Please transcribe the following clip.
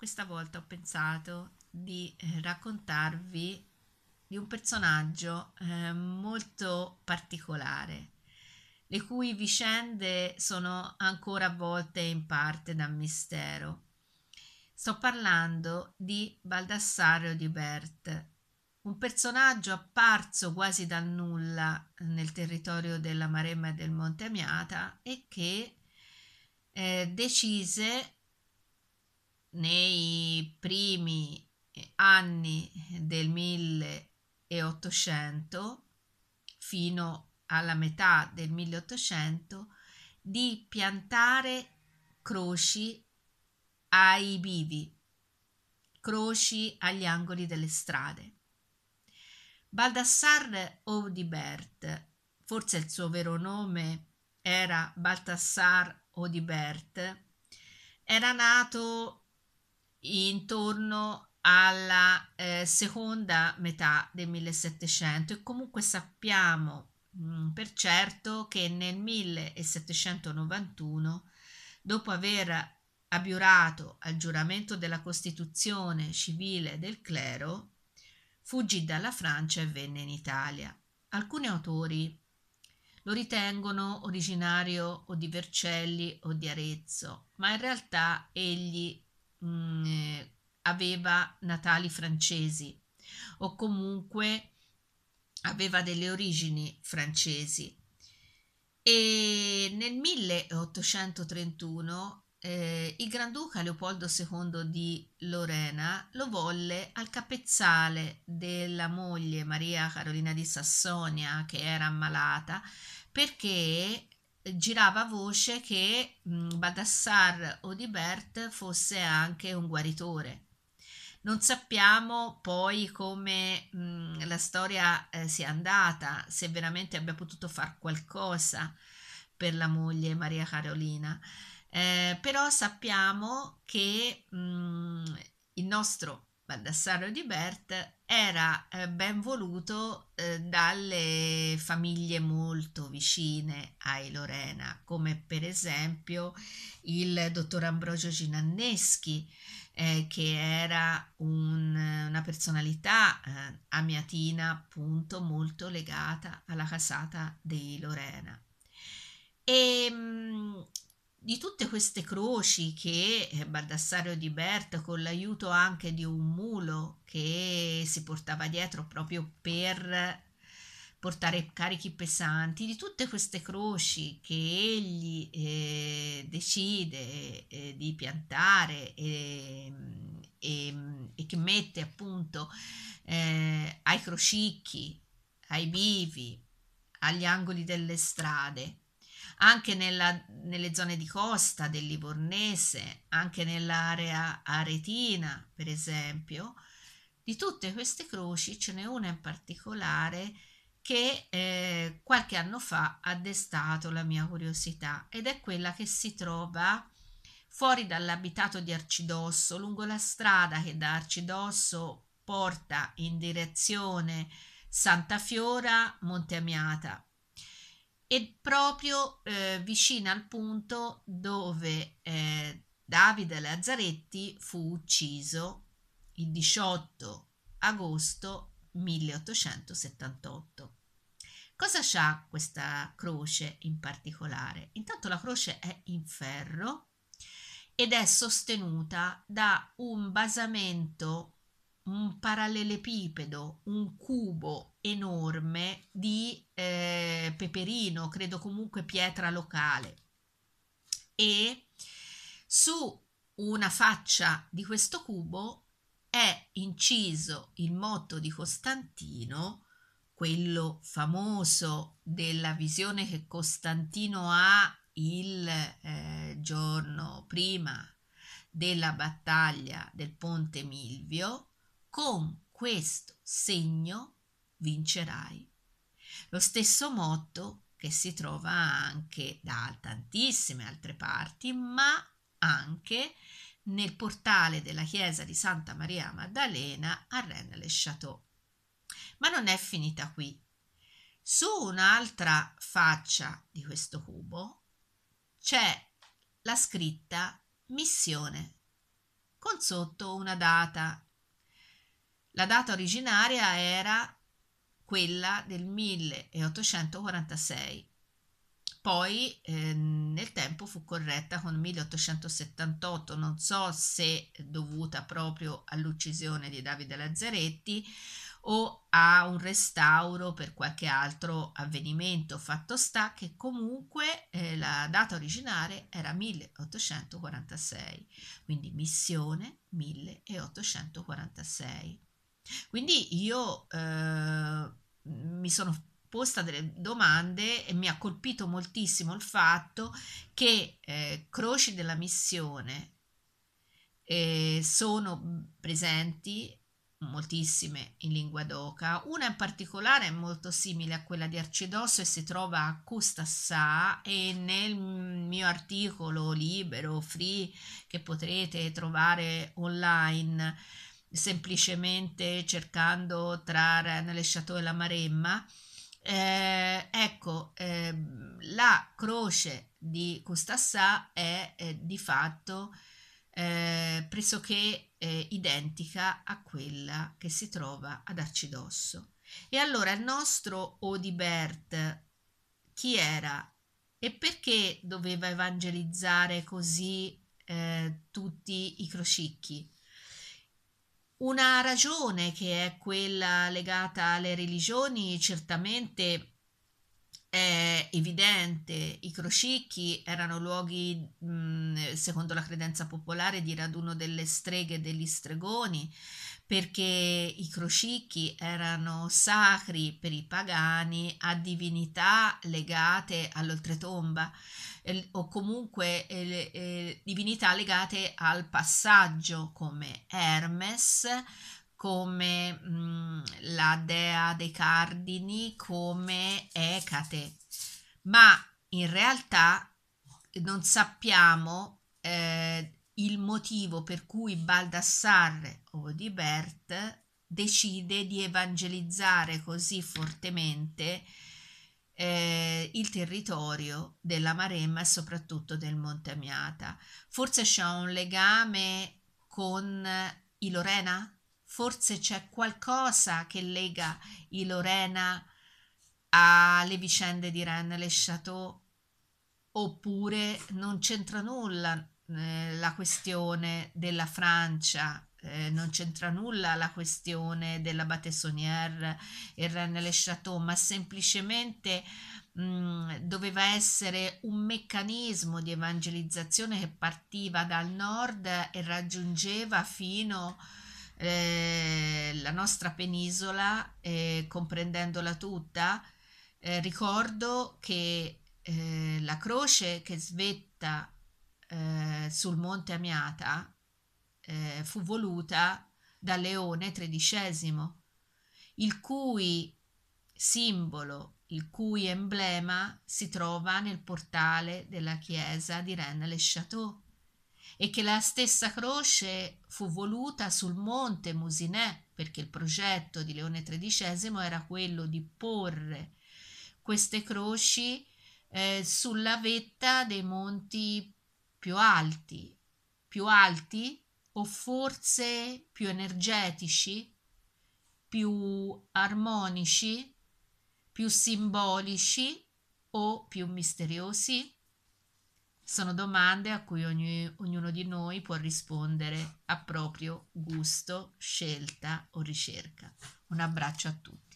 questa volta ho pensato di eh, raccontarvi di un personaggio eh, molto particolare, le cui vicende sono ancora avvolte in parte da mistero. Sto parlando di Baldassarre di Bert, un personaggio apparso quasi dal nulla nel territorio della Maremma e del Monte Amiata e che eh, decise nei primi eh, anni del 1800 fino alla metà del 1800 di piantare croci ai bivi, croci agli angoli delle strade. Baldassar Odibert, forse il suo vero nome era Baltasar Odibert, era nato intorno alla eh, seconda metà del 1700 e comunque sappiamo mm, per certo che nel 1791, dopo aver abiurato al giuramento della Costituzione civile del clero, fuggì dalla Francia e venne in Italia. Alcuni autori lo ritengono originario o di Vercelli o di Arezzo, ma in realtà egli mh, mm. eh, aveva natali francesi o comunque aveva delle origini francesi. E nel 1831 eh, il Granduca Leopoldo II di Lorena lo volle al capezzale della moglie Maria Carolina di Sassonia che era ammalata perché girava voce che mm, Badassar Odibert fosse anche un guaritore. Non sappiamo poi come mh, mm, la storia eh, sia andata, se veramente abbia potuto fare qualcosa per la moglie Maria Carolina, eh, però sappiamo che mh, mm, il nostro Baldassarro di Bert era eh, ben voluto eh, dalle famiglie molto vicine ai Lorena, come per esempio il dottor Ambrogio Ginanneschi, eh, che era un, una personalità eh, amiatina appunto molto legata alla casata dei Lorena. E ehm, di tutte queste croci che eh, Baldassario di Bert, con l'aiuto anche di un mulo che si portava dietro proprio per portare carichi pesanti, di tutte queste croci che egli eh, decide eh, di piantare e, e, e, che mette appunto eh, ai crocicchi, ai bivi, agli angoli delle strade anche nella, nelle zone di costa del Livornese, anche nell'area aretina, per esempio. Di tutte queste croci ce n'è una in particolare che eh, qualche anno fa ha destato la mia curiosità ed è quella che si trova fuori dall'abitato di Arcidosso, lungo la strada che da Arcidosso porta in direzione Santa Fiora, Monte Amiata e proprio eh, vicino al punto dove eh, Davide Lazzaretti fu ucciso il 18 agosto 1878. Cosa c'ha questa croce in particolare? Intanto la croce è in ferro ed è sostenuta da un basamento un parallelepipedo, un cubo enorme di eh, peperino, credo comunque pietra locale. E su una faccia di questo cubo è inciso il motto di Costantino, quello famoso della visione che Costantino ha il eh, giorno prima della battaglia del Ponte Milvio, con questo segno vincerai. Lo stesso motto che si trova anche da tantissime altre parti, ma anche nel portale della chiesa di Santa Maria Maddalena a rennes le château Ma non è finita qui. Su un'altra faccia di questo cubo c'è la scritta missione, con sotto una data la data originaria era quella del 1846, poi eh, nel tempo fu corretta con 1878, non so se dovuta proprio all'uccisione di Davide Lazzaretti o a un restauro per qualche altro avvenimento. Fatto sta che comunque eh, la data originaria era 1846, quindi missione 1846. Quindi io eh, mi sono posta delle domande e mi ha colpito moltissimo il fatto che eh, croci della missione eh, sono presenti moltissime in lingua d'oca, una in particolare è molto simile a quella di Arcidosso e si trova a Custassà e nel mio articolo libero, free, che potrete trovare online semplicemente cercando tra nelle Chateau e la Maremma. Eh, ecco, eh, la croce di Custassà è eh, di fatto eh, pressoché eh, identica a quella che si trova ad Arcidosso. E allora il nostro Odibert chi era e perché doveva evangelizzare così eh, tutti i crocicchi? Una ragione che è quella legata alle religioni certamente è evidente, i crocicchi erano luoghi, secondo la credenza popolare, di raduno delle streghe e degli stregoni, perché i crocicchi erano sacri per i pagani a divinità legate all'oltretomba eh, o comunque eh, eh, divinità legate al passaggio come Hermes, come mh, mm, la dea dei cardini, come Ecate. Ma in realtà non sappiamo eh, il motivo per cui Baldassarre Bert decide di evangelizzare così fortemente eh, il territorio della Maremma e soprattutto del Monte Amiata. Forse c'è un legame con i Lorena? Forse c'è qualcosa che lega i Lorena alle vicende di rennes le Chateau? Oppure non c'entra nulla eh, la questione della Francia, eh, non c'entra nulla la questione della Battessonnière e René Le Chateau, ma semplicemente doveva essere un meccanismo di evangelizzazione che partiva dal nord e raggiungeva fino eh, la nostra penisola, eh, comprendendola tutta. Eh, ricordo che la croce che svetta eh, sul monte Amiata eh, fu voluta da Leone XIII, il cui simbolo, il cui emblema si trova nel portale della chiesa di rennes le château e che la stessa croce fu voluta sul monte Musinè, perché il progetto di Leone XIII era quello di porre queste croci eh, sulla vetta dei monti più alti, più alti o forse più energetici, più armonici, più simbolici o più misteriosi? Sono domande a cui ogni, ognuno di noi può rispondere a proprio gusto, scelta o ricerca. Un abbraccio a tutti.